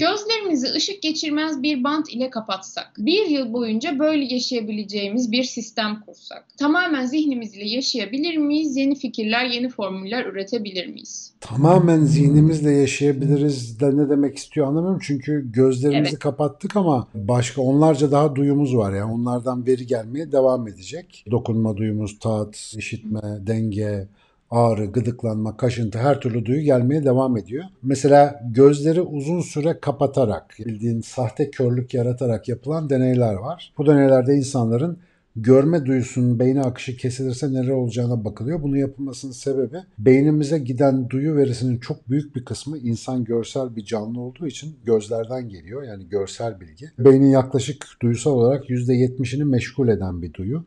Gözlerimizi ışık geçirmez bir bant ile kapatsak, bir yıl boyunca böyle yaşayabileceğimiz bir sistem kursak, tamamen zihnimizle yaşayabilir miyiz, yeni fikirler, yeni formüller üretebilir miyiz? Tamamen zihnimizle yaşayabiliriz de ne demek istiyor anlamıyorum. Çünkü gözlerimizi evet. kapattık ama başka onlarca daha duyumuz var Yani. Onlardan veri gelmeye devam edecek. Dokunma duyumuz, tat, işitme, denge, ağrı, gıdıklanma, kaşıntı her türlü duyu gelmeye devam ediyor. Mesela gözleri uzun süre kapatarak, bildiğin sahte körlük yaratarak yapılan deneyler var. Bu deneylerde insanların görme duyusunun beyne akışı kesilirse neler olacağına bakılıyor. Bunu yapılmasının sebebi beynimize giden duyu verisinin çok büyük bir kısmı insan görsel bir canlı olduğu için gözlerden geliyor. Yani görsel bilgi. Beynin yaklaşık duyusal olarak %70'ini meşgul eden bir duyu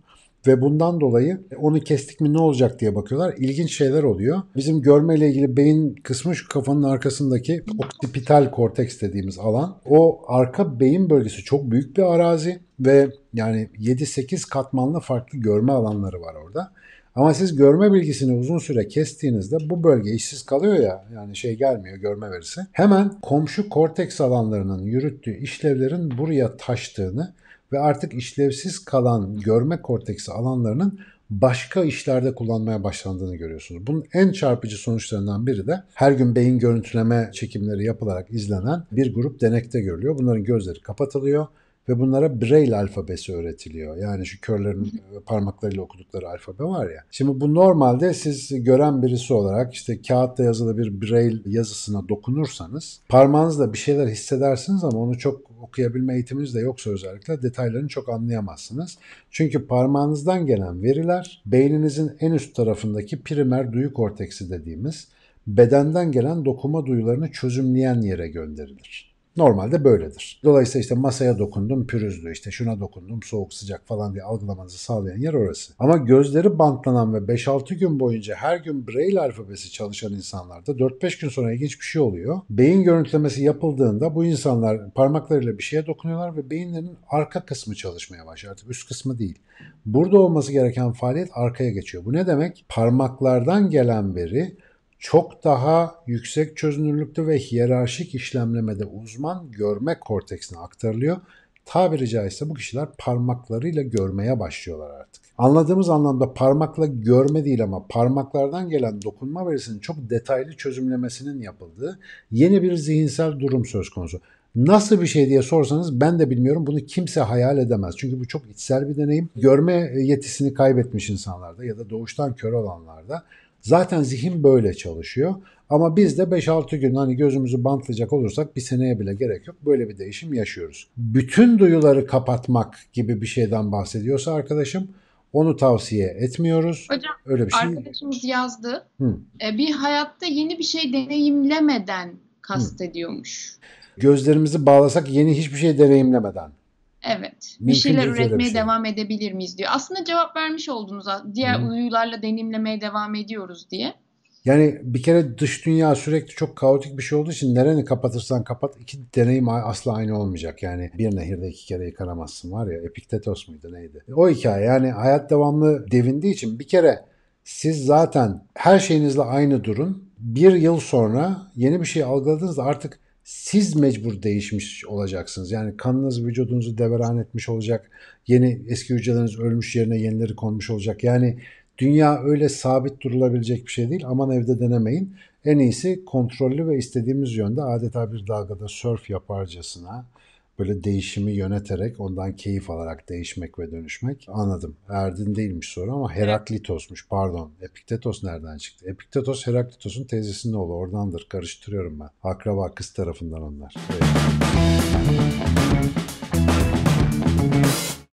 ve bundan dolayı e, onu kestik mi ne olacak diye bakıyorlar. İlginç şeyler oluyor. Bizim görmeyle ilgili beyin kısmı şu kafanın arkasındaki oksipital korteks dediğimiz alan. O arka beyin bölgesi çok büyük bir arazi ve yani 7-8 katmanlı farklı görme alanları var orada. Ama siz görme bilgisini uzun süre kestiğinizde bu bölge işsiz kalıyor ya yani şey gelmiyor görme verisi. Hemen komşu korteks alanlarının yürüttüğü işlevlerin buraya taştığını ve artık işlevsiz kalan görme korteksi alanlarının başka işlerde kullanmaya başlandığını görüyorsunuz. Bunun en çarpıcı sonuçlarından biri de her gün beyin görüntüleme çekimleri yapılarak izlenen bir grup denekte görülüyor. Bunların gözleri kapatılıyor ve bunlara Braille alfabesi öğretiliyor. Yani şu körlerin parmaklarıyla okudukları alfabe var ya. Şimdi bu normalde siz gören birisi olarak işte kağıtta yazılı bir Braille yazısına dokunursanız parmağınızla bir şeyler hissedersiniz ama onu çok okuyabilme eğitiminiz de yoksa özellikle detaylarını çok anlayamazsınız. Çünkü parmağınızdan gelen veriler beyninizin en üst tarafındaki primer duyu korteksi dediğimiz bedenden gelen dokuma duyularını çözümleyen yere gönderilir. Normalde böyledir. Dolayısıyla işte masaya dokundum pürüzlü, işte şuna dokundum soğuk sıcak falan diye algılamanızı sağlayan yer orası. Ama gözleri bantlanan ve 5-6 gün boyunca her gün Braille alfabesi çalışan insanlarda 4-5 gün sonra ilginç bir şey oluyor. Beyin görüntülemesi yapıldığında bu insanlar parmaklarıyla bir şeye dokunuyorlar ve beyinlerin arka kısmı çalışmaya başlıyor. Artık üst kısmı değil. Burada olması gereken faaliyet arkaya geçiyor. Bu ne demek? Parmaklardan gelen veri çok daha yüksek çözünürlükte ve hiyerarşik işlemlemede uzman görme korteksine aktarılıyor. Tabiri caizse bu kişiler parmaklarıyla görmeye başlıyorlar artık. Anladığımız anlamda parmakla görme değil ama parmaklardan gelen dokunma verisinin çok detaylı çözümlemesinin yapıldığı yeni bir zihinsel durum söz konusu. Nasıl bir şey diye sorsanız ben de bilmiyorum. Bunu kimse hayal edemez. Çünkü bu çok içsel bir deneyim. Görme yetisini kaybetmiş insanlarda ya da doğuştan kör olanlarda Zaten zihin böyle çalışıyor. Ama biz de 5-6 gün hani gözümüzü bantlayacak olursak bir seneye bile gerek yok. Böyle bir değişim yaşıyoruz. Bütün duyuları kapatmak gibi bir şeyden bahsediyorsa arkadaşım onu tavsiye etmiyoruz. Hocam Öyle bir şey... arkadaşımız yazdı. Hı. E, bir hayatta yeni bir şey deneyimlemeden kastediyormuş. Gözlerimizi bağlasak yeni hiçbir şey deneyimlemeden. Evet. Mümkün bir şeyler üretmeye bir şey. devam edebilir miyiz diyor. Aslında cevap vermiş oldunuz. Diğer Hı. uyularla deneyimlemeye devam ediyoruz diye. Yani bir kere dış dünya sürekli çok kaotik bir şey olduğu için nereni kapatırsan kapat iki deneyim asla aynı olmayacak. Yani bir nehirde iki kere yıkanamazsın var ya Epiktetos muydu neydi? O hikaye yani hayat devamlı devindiği için bir kere siz zaten her şeyinizle aynı durun. Bir yıl sonra yeni bir şey algıladığınızda artık siz mecbur değişmiş olacaksınız. Yani kanınız vücudunuzu deveran etmiş olacak. Yeni eski hücreleriniz ölmüş yerine yenileri konmuş olacak. Yani dünya öyle sabit durulabilecek bir şey değil. Aman evde denemeyin. En iyisi kontrollü ve istediğimiz yönde adeta bir dalgada surf yaparcasına böyle değişimi yöneterek ondan keyif alarak değişmek ve dönüşmek. Anladım. Erdin değilmiş soru ama Heraklitos'muş. Pardon. Epiktetos nereden çıktı? Epiktetos Heraklitos'un teyzesinin oğlu. Oradandır. Karıştırıyorum ben. Akraba kız tarafından onlar. Evet.